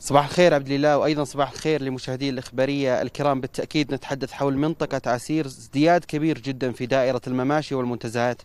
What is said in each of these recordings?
صباح الخير عبد الله وايضا صباح الخير لمشاهدي الاخباريه الكرام بالتاكيد نتحدث حول منطقه عسير ازدياد كبير جدا في دائره المماشي والمنتزهات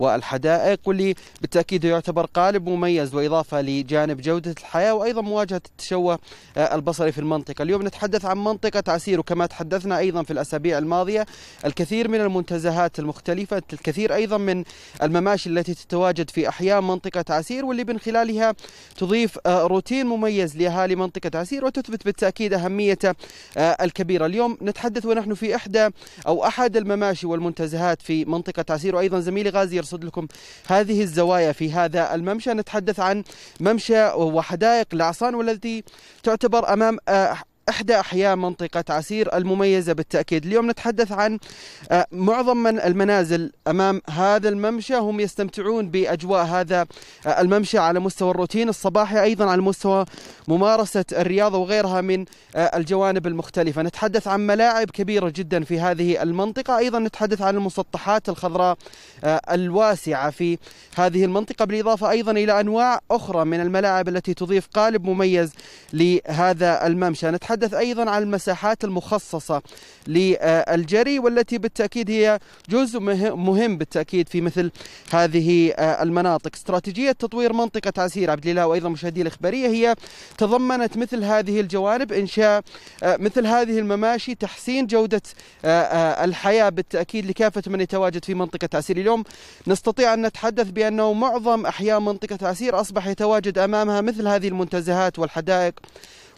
والحدائق واللي بالتأكيد يعتبر قالب مميز وإضافة لجانب جودة الحياة وأيضا مواجهة التشوه آه، البصري في المنطقة اليوم نتحدث عن منطقة عسير وكما تحدثنا أيضا في الأسابيع الماضية الكثير من المنتزهات المختلفة الكثير أيضا من المماشي التي تتواجد في أحياء منطقة عسير واللي من خلالها تضيف آه، روتين مميز لأهالي منطقة عسير وتثبت بالتأكيد أهميته آه، الكبيرة اليوم نتحدث ونحن في إحدى أو أحد المماشي والمنتزهات في منطقة عسير وأيضا زميلي غازي نرصد لكم هذه الزوايا في هذا الممشى نتحدث عن ممشى وحدائق لعصان والتي تعتبر أمام آه، إحدى أحياء منطقة عسير المميزة بالتأكيد اليوم نتحدث عن آه، معظم من المنازل أمام هذا الممشى هم يستمتعون بأجواء هذا آه، الممشى على مستوى الروتين الصباحي أيضا على مستوى ممارسة الرياضة وغيرها من آه، الجوانب المختلفة نتحدث عن ملاعب كبيرة جدا في هذه المنطقة أيضا نتحدث عن المسطحات الخضراء الواسعة في هذه المنطقة بالإضافة أيضا إلى أنواع أخرى من الملاعب التي تضيف قالب مميز لهذا الممشى نتحدث نتحدث أيضا عن المساحات المخصصة للجري والتي بالتأكيد هي جزء مهم بالتأكيد في مثل هذه آه، المناطق استراتيجية تطوير منطقة عسير عبد الله وأيضا مشاهدي الإخبارية هي تضمنت مثل هذه الجوانب إنشاء آه، مثل هذه المماشي تحسين جودة آه، الحياة بالتأكيد لكافة من يتواجد في منطقة عسير اليوم نستطيع أن نتحدث بأنه معظم أحياء منطقة عسير أصبح يتواجد أمامها مثل هذه المنتزهات والحدائق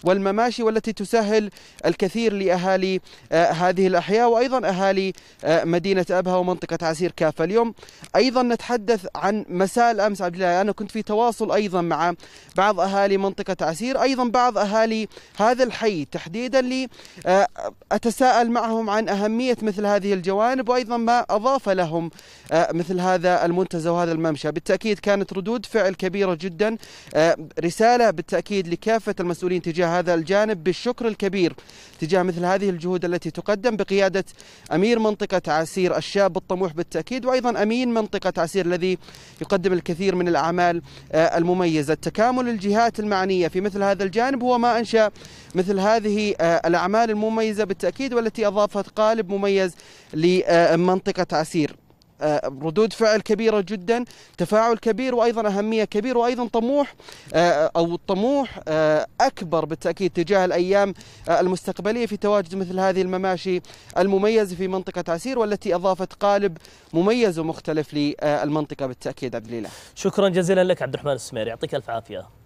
والمماشي والتي تسهل الكثير لأهالي آه، هذه الأحياء وأيضا أهالي آه، مدينة أبها ومنطقة عسير كافة اليوم أيضا نتحدث عن مساء الأمس عبد الله أنا كنت في تواصل أيضا مع بعض أهالي منطقة عسير أيضا بعض أهالي هذا الحي تحديدا لي آه، أتساءل معهم عن أهمية مثل هذه الجوانب وأيضا ما أضاف لهم مثل هذا المنتزه وهذا الممشى بالتأكيد كانت ردود فعل كبيرة جدا رسالة بالتأكيد لكافة المسؤولين تجاه هذا الجانب بالشكر الكبير تجاه مثل هذه الجهود التي تقدم بقيادة أمير منطقة عسير الشاب الطموح بالتأكيد وأيضا أمين منطقة عسير الذي يقدم الكثير من الأعمال آه، المميزة تكامل الجهات المعنية في مثل هذا الجانب هو ما أنشأ مثل هذه آه، الأعمال المميزة بالتأكيد والتي أضافت قالب مميز لمنطقة عسير آه، ردود فعل كبيرة جدا تفاعل كبير وأيضا أهمية كبيرة وأيضا طموح آه، أو طموح آه، أكبر بالتأكيد تجاه الأيام المستقبلية في تواجد مثل هذه المماشي المميزة في منطقة عسير والتي أضافت قالب مميز ومختلف للمنطقة بالتأكيد عبد الله شكرا جزيلا لك عبد الرحمن السمير يعطيك ألف عافية